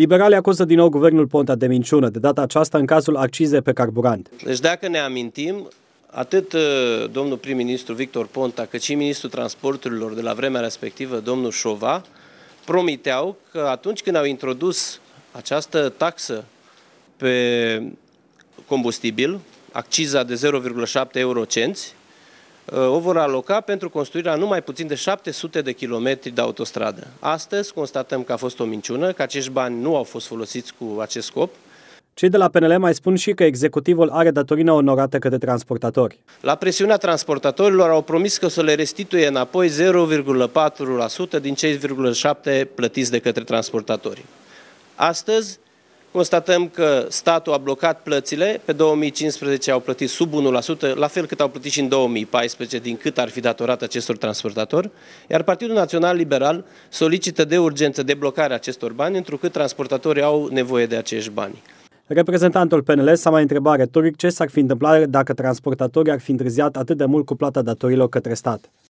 Liberalii acuză din nou guvernul Ponta de minciună, de data aceasta în cazul accize pe carburant. Deci dacă ne amintim, atât uh, domnul prim-ministru Victor Ponta, cât și ministrul transporturilor de la vremea respectivă, domnul Șova, promiteau că atunci când au introdus această taxă pe combustibil, acciza de 0,7 eurocenți, Uh, o vor aloca pentru construirea nu mai puțin de 700 de kilometri de autostradă. Astăzi constatăm că a fost o minciună, că acești bani nu au fost folosiți cu acest scop. Cei de la PNL mai spun și că executivul are datorină onorată către transportatori. La presiunea transportatorilor au promis că o să le restituie înapoi 0,4% din cei 0,7% plătiți de către transportatori. Astăzi, Constatăm că statul a blocat plățile, pe 2015 au plătit sub 1%, la fel cât au plătit și în 2014, din cât ar fi datorat acestor transportatori, iar Partidul Național Liberal solicită de urgență deblocarea acestor bani, întrucât transportatorii au nevoie de acești bani. Reprezentantul PNL s-a mai întrebat retoric ce s-ar fi întâmplat dacă transportatorii ar fi întârziat atât de mult cu plata datorilor către stat.